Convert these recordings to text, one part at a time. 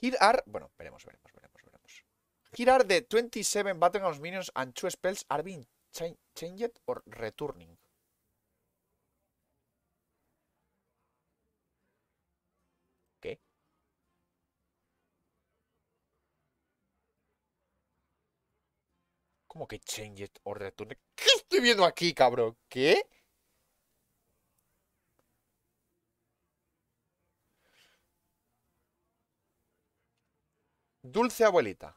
Here Bueno, veremos, veremos, veremos, veremos. Here are the 27 Battlegrounds minions and two spells are being changed or returning. ¿Qué? ¿Cómo que changed or returning? ¿Qué estoy viendo aquí, cabrón? ¿Qué? Dulce abuelita.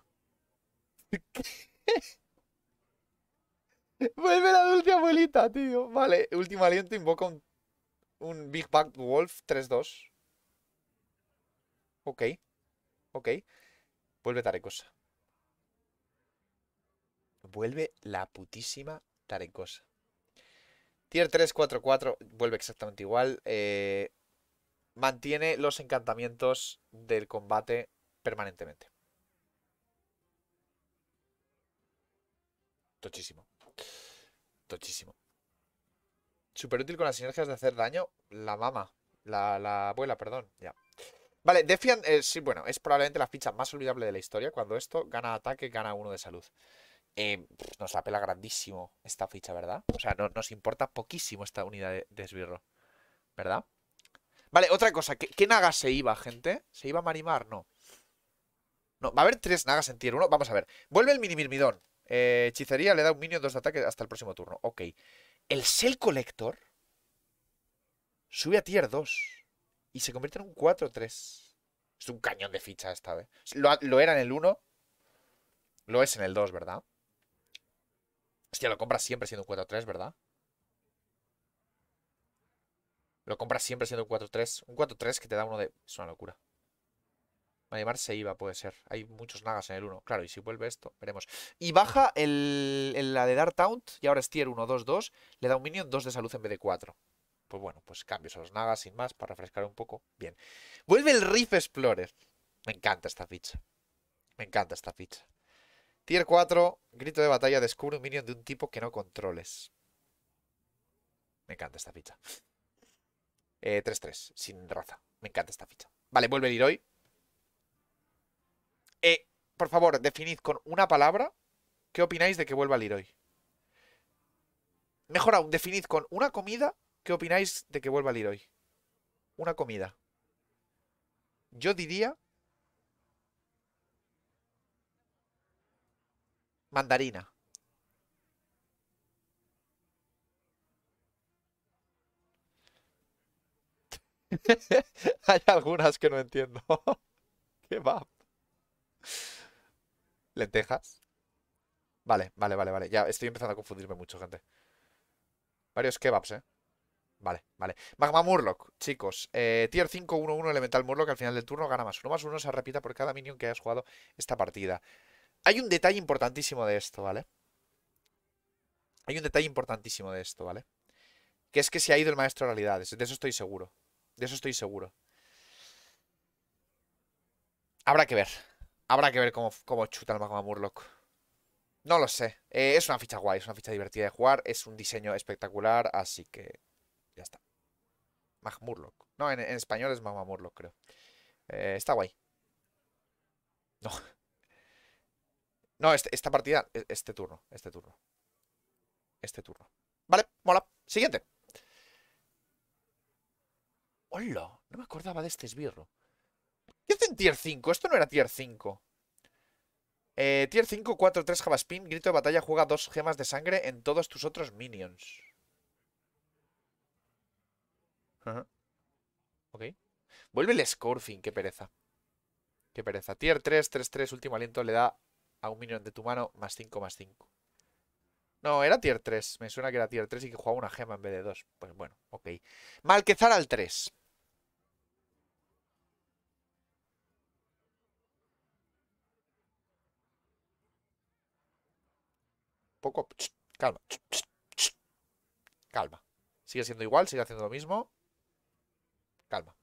Vuelve la dulce abuelita, tío. Vale, último aliento invoca un, Big Bang Wolf 3-2. Ok. Ok. Vuelve Tarecosa. Vuelve la putísima Tarecosa. Tier 3, 4, 4. Vuelve exactamente igual. Eh, mantiene los encantamientos del combate permanentemente. Tochísimo. Tochísimo. Súper útil con las sinergias de hacer daño. La mama. La, la abuela, perdón. Ya. Vale, Defiant, eh, sí, bueno, es probablemente la ficha más olvidable de la historia. Cuando esto gana ataque, gana uno de salud. Eh, nos apela grandísimo esta ficha, ¿verdad? O sea, no, nos importa poquísimo esta unidad de, esbirro. ¿Verdad? Vale, otra cosa. ¿Qué, ¿Qué, naga se iba, gente? ¿Se iba a Marimar? No. No, va a haber tres nagas en tier 1. Vamos a ver. Vuelve el mini mirmidón. Eh, hechicería le da un minion 2 de ataque hasta el próximo turno. Ok. El Cell Collector sube a tier 2 y se convierte en un 4-3. Es un cañón de ficha esta vez. Lo, lo, era en el 1. Lo es en el 2, ¿verdad? Hostia, lo compras siempre siendo un 4-3, ¿verdad? Lo compras siempre siendo un 4-3. Un 4-3 que te da uno de... Es una locura. Marimar se iba, puede ser. Hay muchos nagas en el 1. Claro, y si vuelve esto, veremos. Y baja el, la de Dark Taunt, y ahora es tier 1, 2, 2. Le da un minion 2 de salud en vez de 4. Pues bueno, pues cambios a los nagas sin más para refrescar un poco. Bien. Vuelve el Rift Explorer. Me encanta esta ficha. Me encanta esta ficha. Tier 4, grito de batalla, descubre un minion de un tipo que no controles. Me encanta esta ficha. 3-3, eh, sin raza. Me encanta esta ficha. Vale, vuelve el Leroy por favor, definid con una palabra qué opináis de que vuelva a hoy. Mejor aún, definid con una comida qué opináis de que vuelva a hoy. Una comida. Yo diría... Mandarina. Hay algunas que no entiendo. Qué va lentejas. Vale, vale, vale, vale. Ya estoy empezando a confundirme mucho, gente. Varios kebabs, ¿eh? Vale, vale. Magma Murloc, chicos. Eh, tier 5-1-1 Elemental Murloc al final del turno gana más uno más uno se repita por cada minion que hayas jugado esta partida. Hay un detalle importantísimo de esto, ¿vale? Hay un detalle importantísimo de esto, ¿vale? Que es que se ha ido el maestro de realidades. De eso estoy seguro. De eso estoy seguro. Habrá que ver. Habrá que ver cómo, chuta el Magma Murloc. No lo sé. Eh, es una ficha guay, es una ficha divertida de jugar. Es un diseño espectacular, así que. Ya está. Murloc. No, en, español es Magma Murloc, creo. Eh, está guay. No. No, este, esta partida. E, este turno. Este turno. Este turno. Vale, mola. Siguiente. Hola, no me acordaba de este esbirro. ¿Qué hacen tier 5? Esto no era tier 5. Eh, tier 5, 4, 3 Javaspin, grito de batalla, juega dos gemas de sangre en todos tus otros minions. Ok. Vuelve el Scorfin, qué pereza. Qué pereza. Tier 3, 3, 3, último aliento le da a un minion de tu mano más 5, más 5. No, era tier 3. Me suena que era tier 3 y que jugaba una gema en vez de dos. Pues bueno, ok. Malquezar al 3. Calma. Calma. Sigue siendo igual, sigue haciendo lo mismo. Calma.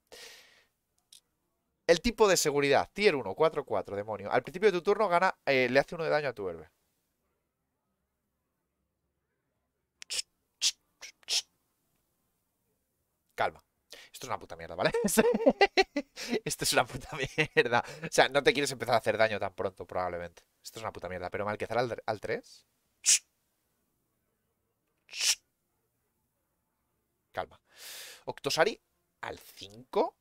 El tipo de seguridad, tier 1, 4, 4, demonio. Al principio de tu turno gana, eh, le hace uno de daño a tu héroe. Calma. Esto es una puta mierda, ¿vale? Esto es una puta mierda. O sea, no te quieres empezar a hacer daño tan pronto, probablemente. Esto es una puta mierda. Pero mal que al, al 3. Calma. Octosari al 5.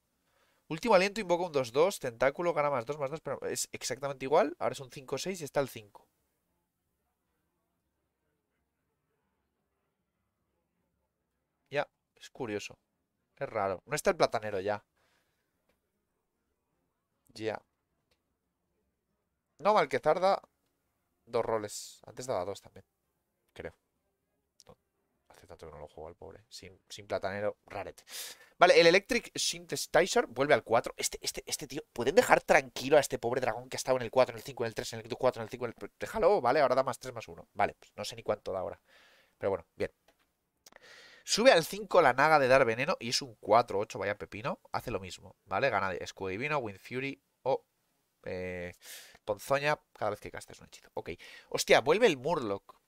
Último aliento, invoca un 2-2, tentáculo, gana más 2, más 2, pero es exactamente igual. Ahora es un 5-6 y está al 5. Ya, es curioso. Es raro. No está el platanero ya. Ya. No mal que tarda dos roles. Antes daba dos también, creo que no lo juego al pobre. Sin, sin platanero, raret. Vale, el Electric Synthesizer vuelve al 4. Este, este, este tío, ¿pueden dejar tranquilo a este pobre dragón que ha estado en el 4, en el 5, en el 3, en el 4, en el 5, en el... Déjalo, vale, ahora da más 3, más 1. Vale, pues no sé ni cuánto da ahora. Pero bueno, bien. Sube al 5 la naga de dar veneno y es un 4-8, vaya pepino. Hace lo mismo, ¿vale? Gana de escudo divino, Wind Fury o eh, ponzoña cada vez que gastes un hechizo. Ok. Hostia, vuelve el Murloc.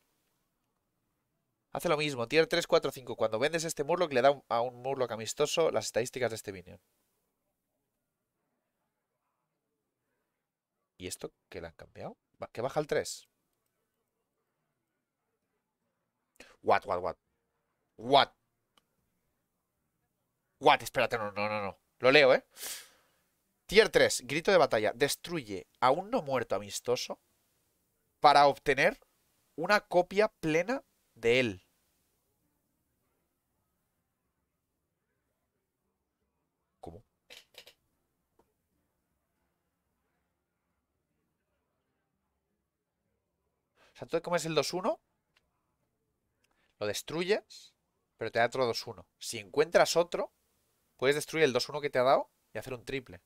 Hace lo mismo, tier 3, 4, 5. Cuando vendes este Murloc, le da a un Murloc amistoso las estadísticas de este minion. ¿Y esto ¿Qué le han cambiado? ¿Que baja el 3? What, what, what? What? What? Espérate, no, no, no, no. Lo leo, ¿eh? Tier 3, grito de batalla. Destruye a un no muerto amistoso para obtener una copia plena de él. Entonces cómo es el 2-1, lo destruyes, pero te da otro 2-1. Si encuentras otro, puedes destruir el 2-1 que te ha dado y hacer un triple.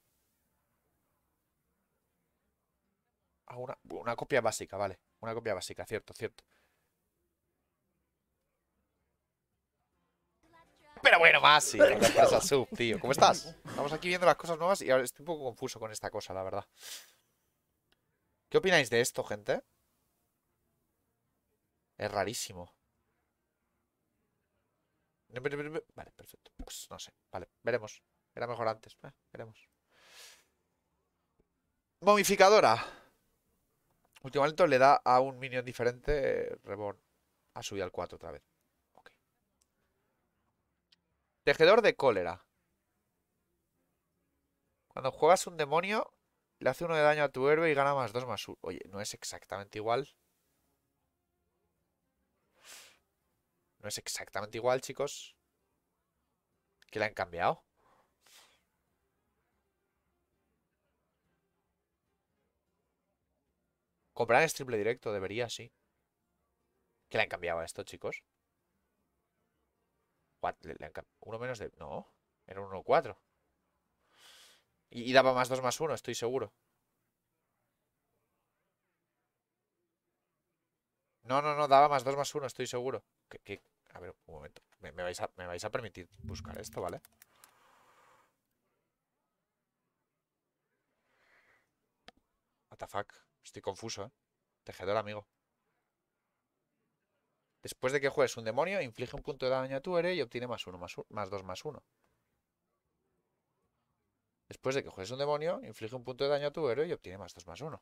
Ah, una, copia básica, vale. Una copia básica, cierto, cierto. Pero bueno, más sub, tío. ¿Cómo estás? Estamos aquí viendo las cosas nuevas y ahora estoy un poco confuso con esta cosa, la verdad. ¿Qué opináis de esto, gente? Es rarísimo. Vale, perfecto. Pues, no sé. Vale, veremos. Era mejor antes. Ah, veremos. Momificadora. Último aliento le da a un minion diferente. Eh, Reborn. Ha subido al 4 otra vez. Tejedor de cólera. Cuando juegas un demonio, le hace uno de daño a tu héroe y gana más 2 más 1. Oye, no es exactamente igual. es exactamente igual, chicos. Que la han cambiado. Comprar es triple directo, debería, sí. Que le han cambiado a esto, chicos? uno menos de... No, era uno 4 Y, daba más 2 más uno estoy seguro. No, no, no, daba más 2 más uno estoy seguro. ¿Qué, qué a ver, un momento. Me, vais a, permitir buscar esto, ¿vale? WTF, Estoy confuso, ¿eh? Tejedor amigo. Después de que juegues un demonio, inflige un punto de daño a tu héroe y obtiene más uno, más, más dos, más uno. Después de que juegues un demonio, inflige un punto de daño a tu héroe y obtiene más dos, más uno.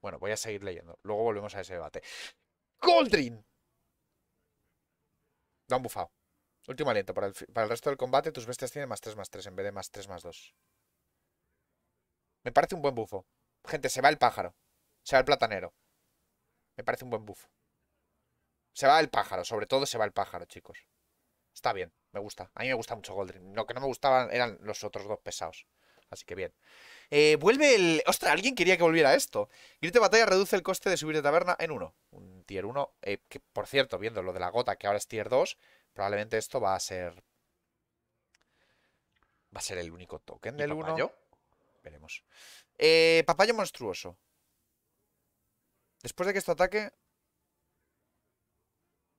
Bueno, voy a seguir leyendo. Luego volvemos a ese debate. Goldrin. Da un bufado. Último aliento. Para el, para el, resto del combate, tus bestias tienen más 3 más 3 en vez de más 3 más 2. Me parece un buen bufo. Gente, se va el pájaro. Se va el platanero. Me parece un buen bufo. Se va el pájaro. Sobre todo se va el pájaro, chicos. Está bien. Me gusta. A mí me gusta mucho Goldrin. Lo que no me gustaban eran los otros dos pesados. Así que bien. Eh, vuelve el... ¡Ostras! Alguien quería que volviera esto. Grito de batalla reduce el coste de subir de taberna en 1. Un tier 1. Eh, que, por cierto, viendo lo de la gota, que ahora es tier 2, probablemente esto va a ser... Va a ser el único token del 1. Veremos. Eh, papayo monstruoso. Después de que esto ataque...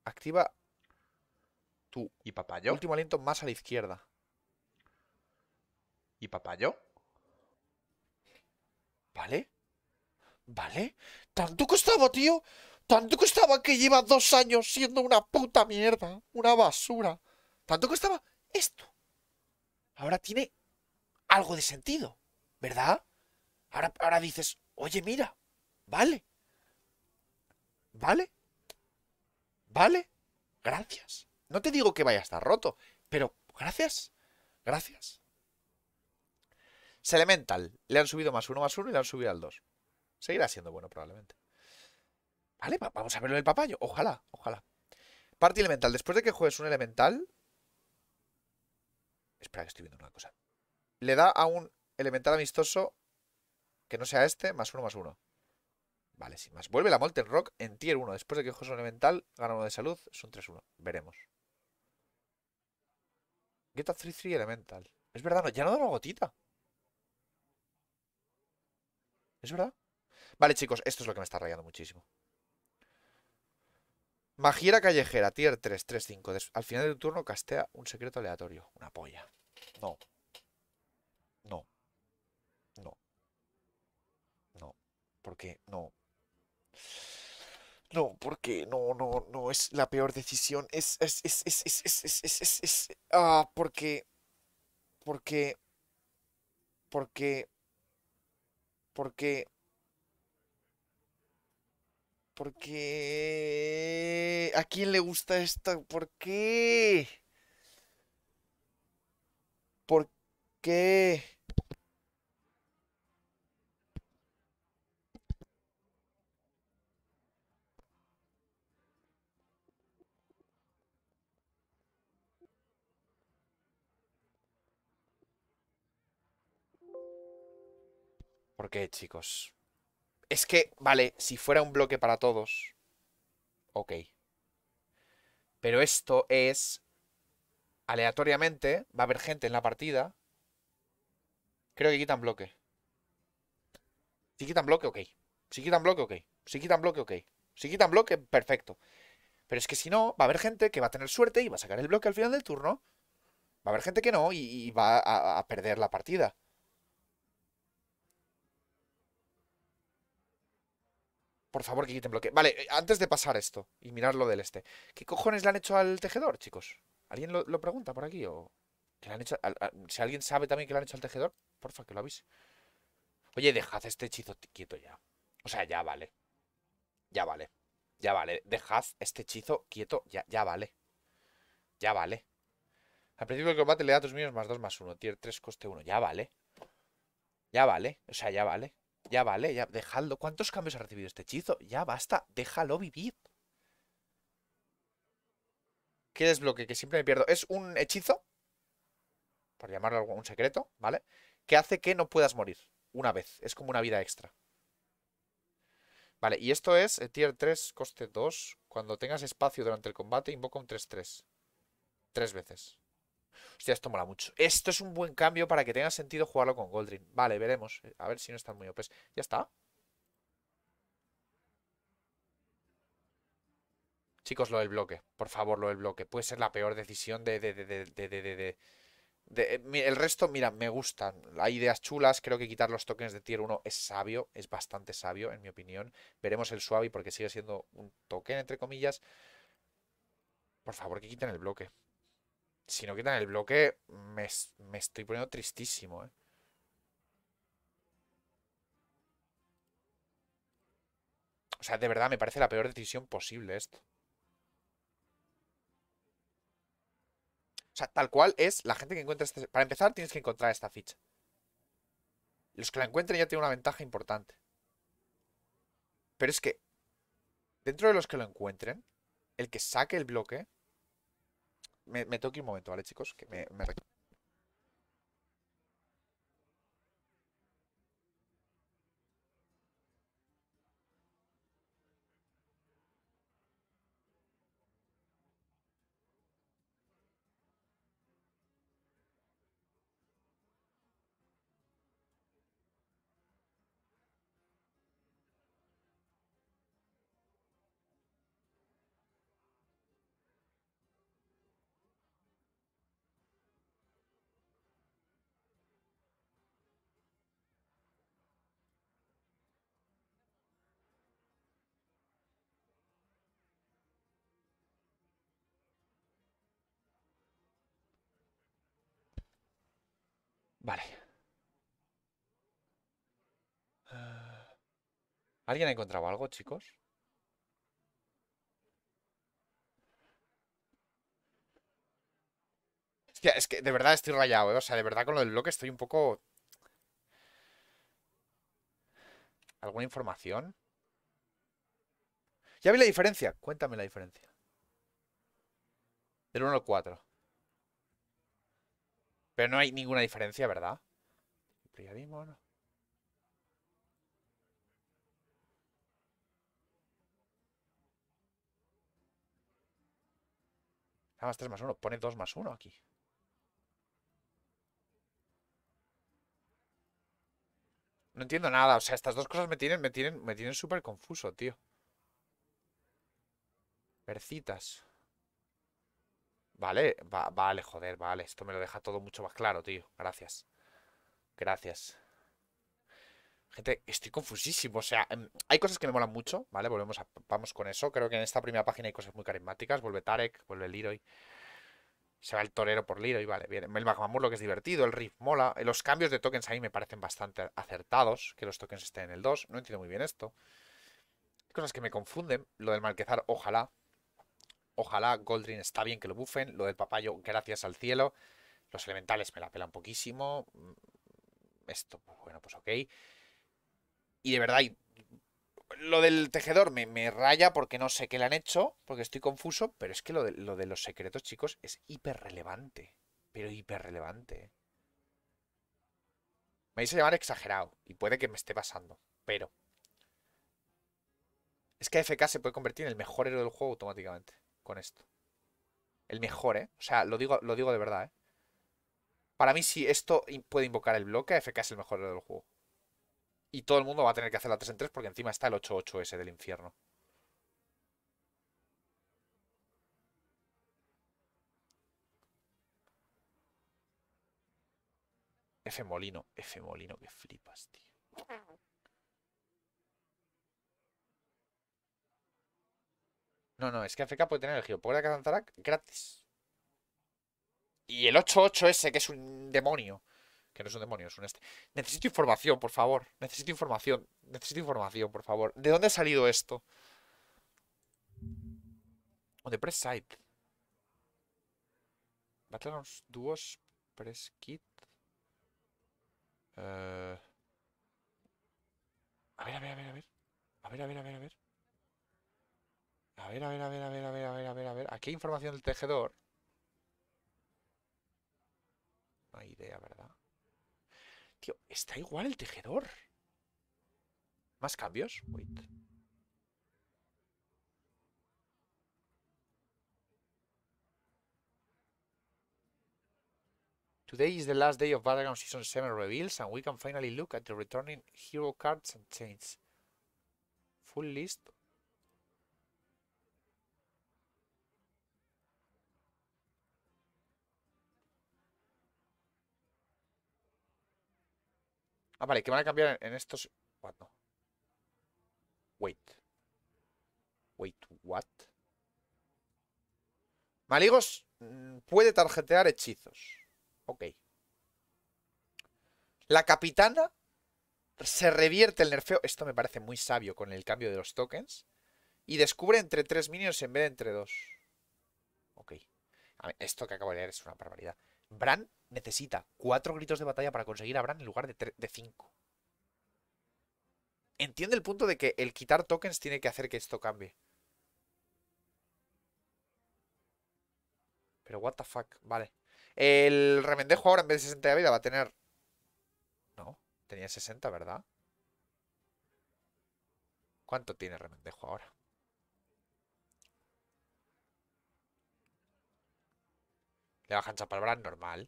Activa... tú ¿Y papayo? Último aliento más a la izquierda. ¿Y papayo? ¿Vale? ¿Vale? ¿Tanto costaba, tío? ¿Tanto costaba que lleva dos años siendo una puta mierda? Una basura. ¿Tanto costaba esto? Ahora tiene algo de sentido, ¿verdad? Ahora, ahora dices, oye, mira, vale. ¿Vale? ¿Vale? Gracias. No te digo que vaya a estar roto, pero gracias. Gracias. Se Elemental. Le han subido más uno más uno y le han subido al 2. Seguirá siendo bueno probablemente. Vale, vamos a verlo en el papayo. Ojalá, ojalá. Party elemental. Después de que juegues un elemental... Espera, que estoy viendo una cosa. Le da a un elemental amistoso que no sea este, más uno, más uno. Vale, sin más. Vuelve la Molten Rock en tier 1. Después de que juegues un elemental, gana uno de salud. Es un 3-1. Veremos. Get a 3-3 elemental. Es verdad, no, ya no da una gotita. ¿Es verdad? Vale, chicos, esto es lo que me está rayando muchísimo. Magiera callejera, tier 3, 3, 5. Al final del turno castea un secreto aleatorio. Una polla. No. No. No. No. ¿Por qué? no. No, porque no, no, no es la peor decisión. Es, es, es, es, es, es, es, es, es, es. Ah, porque. Porque. Porque. Porque. Porque. ¿A quién le gusta esto? ¿Por qué? ¿Por qué? Qué chicos. Es que, vale, si fuera un bloque para todos. Ok. Pero esto es. Aleatoriamente, va a haber gente en la partida. Creo que quitan bloque. Si quitan bloque, ok. Si quitan bloque, ok. Si quitan bloque, ok. Si quitan bloque, perfecto. Pero es que si no, va a haber gente que va a tener suerte y va a sacar el bloque al final del turno. Va a haber gente que no y, va a perder la partida. Por favor, que quiten bloque. Vale, eh, antes de pasar esto y mirar lo del este. ¿Qué cojones le han hecho al tejedor, chicos? ¿Alguien lo, pregunta por aquí? o le han hecho, Si alguien sabe también que le han hecho al tejedor, porfa, que lo avise. Oye, dejad este hechizo quieto ya. O sea, ya vale. Ya vale. Ya vale. Dejad este hechizo quieto. Ya, ya vale. Ya vale. Al principio del combate le da a tus míos más dos más uno. Tier 3 coste 1. Ya vale. Ya vale. O sea, ya vale. Ya vale, ya, dejadlo. ¿Cuántos cambios ha recibido este hechizo? Ya basta, déjalo vivir. ¿Qué desbloque? Que siempre me pierdo. Es un hechizo, por llamarlo un secreto, ¿vale? Que hace que no puedas morir una vez. Es como una vida extra. Vale, y esto es eh, tier 3, coste 2. Cuando tengas espacio durante el combate, invoca un 3-3. Tres veces. Hostia, esto mola mucho. Esto es un buen cambio para que tenga sentido jugarlo con Goldrin. Vale, veremos. A ver si no están muy opes. Ya está. Chicos, lo del bloque. Por favor, lo del bloque. Puede ser la peor decisión de... de, eh, el resto, mira, me gustan. Hay ideas chulas. Creo que quitar los tokens de tier 1 es sabio. Es bastante sabio, en mi opinión. Veremos el suave porque sigue siendo un token, entre comillas. Por favor, que quiten el bloque si no quitan el bloque, me, estoy poniendo tristísimo, ¿eh? O sea, de verdad me parece la peor decisión posible esto. O sea, tal cual es la gente que encuentra este, Para empezar, tienes que encontrar esta ficha. Los que la encuentren ya tienen una ventaja importante. Pero es que... Dentro de los que lo encuentren, el que saque el bloque me, me ir un momento, ¿vale, chicos? Que me, me... Vale. ¿Alguien ha encontrado algo, chicos? es que de verdad estoy rayado, ¿eh? O sea, de verdad con lo del bloque estoy un poco... ¿Alguna información? Ya vi la diferencia. Cuéntame la diferencia. Del 1 al 4. Pero no hay ninguna diferencia, ¿verdad? Priadismo, ¿no? Nada más 3 más 1. Pone 2 más 1 aquí. No entiendo nada. O sea, estas dos cosas me tienen, me tienen, me tienen súper confuso, tío. Percitas. Vale, vale, joder, vale. Esto me lo deja todo mucho más claro, tío. Gracias. Gracias. Gente, estoy confusísimo. O sea, em, hay cosas que me molan mucho, ¿vale? Volvemos a, vamos con eso. Creo que en esta primera página hay cosas muy carismáticas. Vuelve Tarek, vuelve Leroy. Se va el torero por Leroy, vale, bien. El Magmamur lo que es divertido, el Riff mola. Eh, los cambios de tokens ahí me parecen bastante acertados, que los tokens estén en el 2. No entiendo muy bien esto. Hay cosas que me confunden. Lo del Malquezar, ojalá. Ojalá Goldrin está bien que lo buffen. Lo del papayo, gracias al cielo. Los elementales me la pelan poquísimo. Mm, esto, pues bueno, pues ok. Y de verdad, lo del tejedor me, raya porque no sé qué le han hecho, porque estoy confuso, pero es que lo de, los secretos, chicos, es hiper relevante. Pero hiper relevante. Me vais a llamar exagerado, y puede que me esté pasando, pero... Es que FK se puede convertir en el mejor héroe del juego automáticamente con esto. El mejor, ¿eh? O sea, lo digo, lo digo de verdad, ¿eh? Para mí, si esto puede invocar el bloque, FK es el mejor del juego. Y todo el mundo va a tener que hacer la 3 en 3 porque encima está el 8-8 ese del infierno. F Molino, F Molino, que flipas, tío. No, no, es que AFK puede tener el puede de Kazantarak gratis. Y el 8-8 ese, que es un demonio. Que no es un demonio, es un este. Necesito información, por favor. Necesito información. Necesito información, por favor. ¿De dónde ha salido esto? O oh, de Press Site. Battlegrounds Duos Press Kit. Eh, a ver, a ver, a ver, a ver. A ver, a ver, a ver, a ver. A ver, a ver, a ver, a ver, a ver, a ver, a ver, a ver. Aquí hay información del tejedor. No hay idea, ¿verdad? Tío, está igual el tejedor. ¿Más cambios? Wait. Today is the last day of Battleground Season 7 reveals and we can finally look at the returning hero cards and chains. Full list Ah, vale, que van a cambiar en estos... What, Wait. Wait, what? Maligos mm, puede tarjetear hechizos. Ok. La capitana se revierte el nerfeo. Esto me parece muy sabio con el cambio de los tokens. Y descubre entre tres minions en vez de entre dos. Ok. esto que acabo de leer es una barbaridad. Bran necesita cuatro gritos de batalla para conseguir a Bran en lugar de, 5 cinco. Entiende el punto de que el quitar tokens tiene que hacer que esto cambie. Pero what the fuck, vale. El remendejo ahora en vez de 60 de vida va a tener... No, tenía 60, ¿verdad? ¿Cuánto tiene remendejo ahora? Le bajan Bran normal.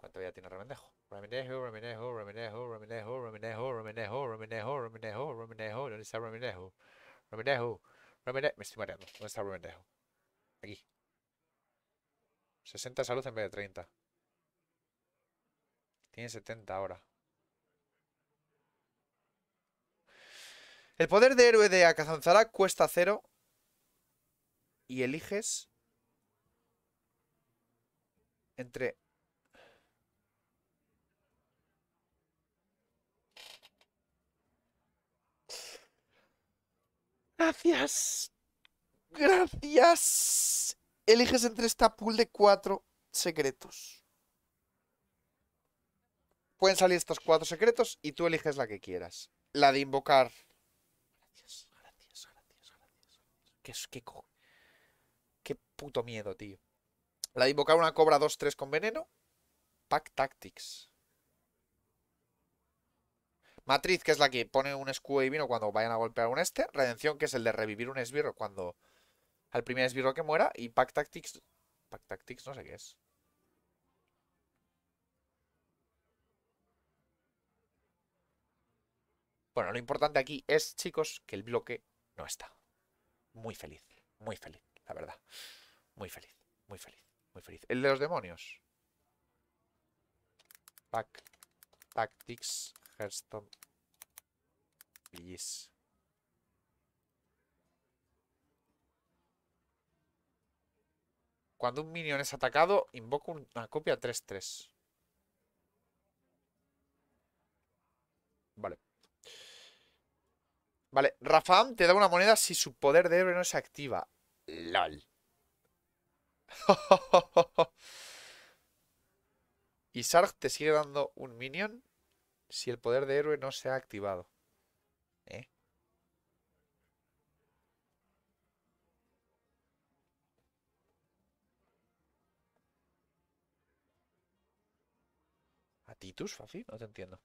Cuánto ya tiene Remendejo? Remendejo, Remendejo, Remendejo, Remendejo, Remendejo, Remendejo, Remendejo, Remendejo, Remendejo. ¿Dónde está Remendejo? Remendejo, Remendejo. Me estoy mareando. ¿Dónde está Remendejo? Aquí. 60 salud en vez de 30. Tiene 70 ahora. El poder de héroe de Akazanzara cuesta 0. Y eliges entre Gracias. Gracias. Eliges entre esta pool de cuatro secretos. Pueden salir estos cuatro secretos y tú eliges la que quieras. La de invocar. Gracias, gracias, gracias, gracias. Qué, qué, qué puto miedo, tío. La de invocar una cobra 2-3 con veneno. Pack Tactics. Matriz, que es la que pone un escudo divino cuando vayan a golpear a un este. Redención, que es el de revivir un esbirro cuando... Al primer esbirro que muera. Y Pack Tactics... Pack Tactics no sé qué es. Bueno, lo importante aquí es, chicos, que el bloque no está. Muy feliz, muy feliz, la verdad. Muy feliz, muy feliz, muy feliz. El de los demonios. Pack Tactics Hearthstone. Please. Cuando un minion es atacado, invoca una copia 3-3. Vale. Vale, Rafam te da una moneda si su poder de héroe no se activa. LOL. y Sarg te sigue dando un minion si el poder de héroe no se ha activado. ¿Eh? ¿A Titus, Fafi? No te entiendo.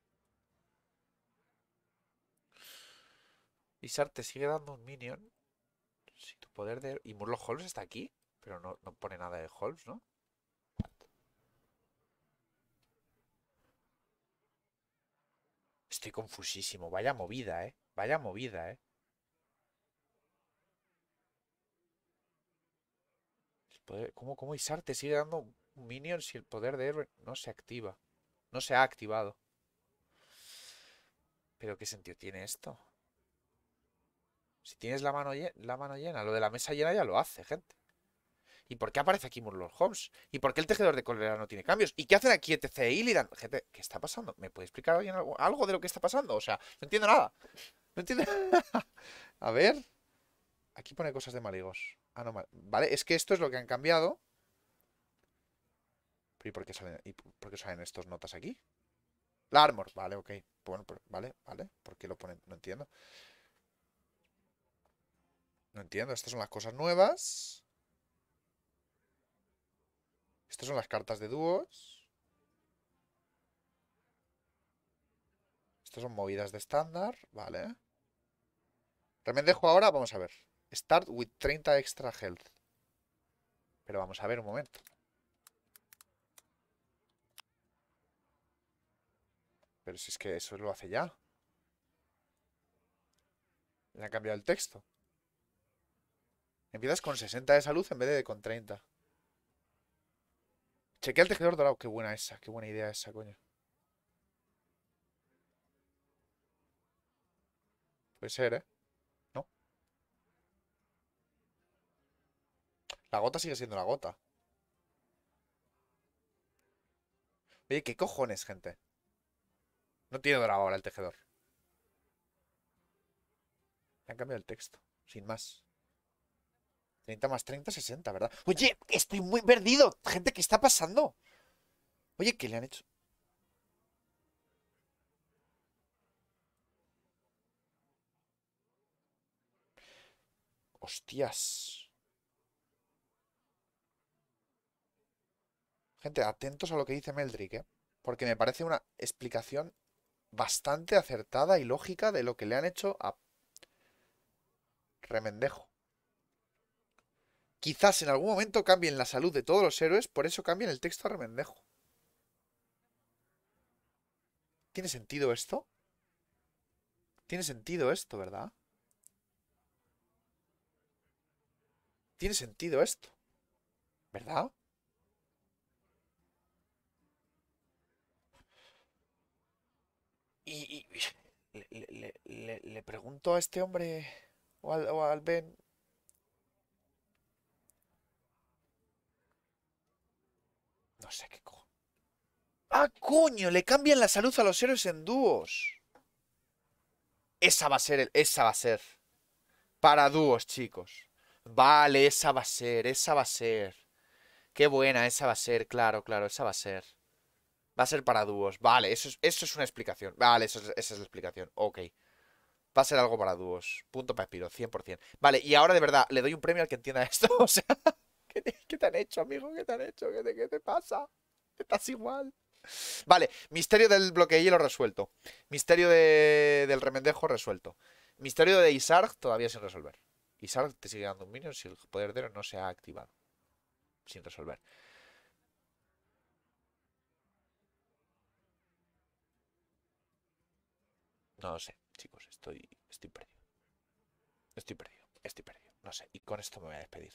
Isar te sigue dando un minion. Si tu poder de... ¿Y Murlo Holmes está aquí? Pero no, no pone nada de Holmes, ¿no? estoy confusísimo. Vaya movida, ¿eh? Vaya movida, ¿eh? ¿Cómo, cómo te sigue dando minions si el poder de héroe no se activa? No se ha activado. ¿Pero qué sentido tiene esto? Si tienes la mano llena, lo de la mesa llena ya lo hace, gente. ¿Y por qué aparece aquí Murloc Holmes? ¿Y por qué el tejedor de cólera no tiene cambios? ¿Y qué hacen aquí ETC y e Illidan? Gente, ¿qué está pasando? ¿Me puede explicar alguien algo, de lo que está pasando? O sea, no entiendo nada. No entiendo A ver. Aquí pone cosas de maligos. Ah, no, mal. Vale, es que esto es lo que han cambiado. ¿Y por qué salen, por qué salen estas notas aquí? La armor, vale, ok. Bueno, vale, vale. ¿Por qué lo ponen? No entiendo. No entiendo, estas son las cosas nuevas. Estas son las cartas de dúos. Estas son movidas de estándar, ¿vale? También dejo ahora, vamos a ver. Start with 30 extra health. Pero vamos a ver un momento. Pero si es que eso lo hace ya. Le han cambiado el texto. Empiezas con 60 de salud en vez de con 30. Chequea el tejedor dorado. Qué buena esa, qué buena idea esa, coño. Puede ser, ¿eh? ¿No? La gota sigue siendo la gota. Oye, ¿qué cojones, gente? No tiene dorado ahora el tejedor. Me han cambiado el texto, sin más. 30 más 30, 60, ¿verdad? Oye, estoy muy perdido. Gente, ¿qué está pasando? Oye, ¿qué le han hecho? Hostias. Gente, atentos a lo que dice Meldrick, ¿eh? Porque me parece una explicación bastante acertada y lógica de lo que le han hecho a Remendejo. Quizás en algún momento cambien la salud de todos los héroes, por eso cambian el texto a remendejo. ¿Tiene sentido esto? Tiene sentido esto, ¿verdad? Tiene sentido esto, ¿verdad? Y, le, pregunto a este hombre o al Ben, No sé qué cojo. ¡Ah, coño! Le cambian la salud a los héroes en dúos. Esa va a ser, esa va a ser. Para dúos, chicos. Vale, esa va a ser, esa va a ser. Qué buena, esa va a ser, claro, claro, esa va a ser. Va a ser para dúos. Vale, eso es, eso es una explicación. Vale, esa es la explicación. Ok. Va a ser algo para dúos. Punto para 100%. Vale, y ahora de verdad, le doy un premio al que entienda esto. O sea... ¿Qué te, han hecho, amigo? ¿Qué te han hecho? ¿Qué te, qué te pasa? Estás igual. Vale, misterio del bloque hielo resuelto. Misterio de, del remendejo resuelto. Misterio de Isarg todavía sin resolver. Isarg te sigue dando un minion si el poder de no se ha activado. Sin resolver. No lo sé, chicos, estoy, estoy perdido. Estoy perdido, estoy perdido. No sé, y con esto me voy a despedir.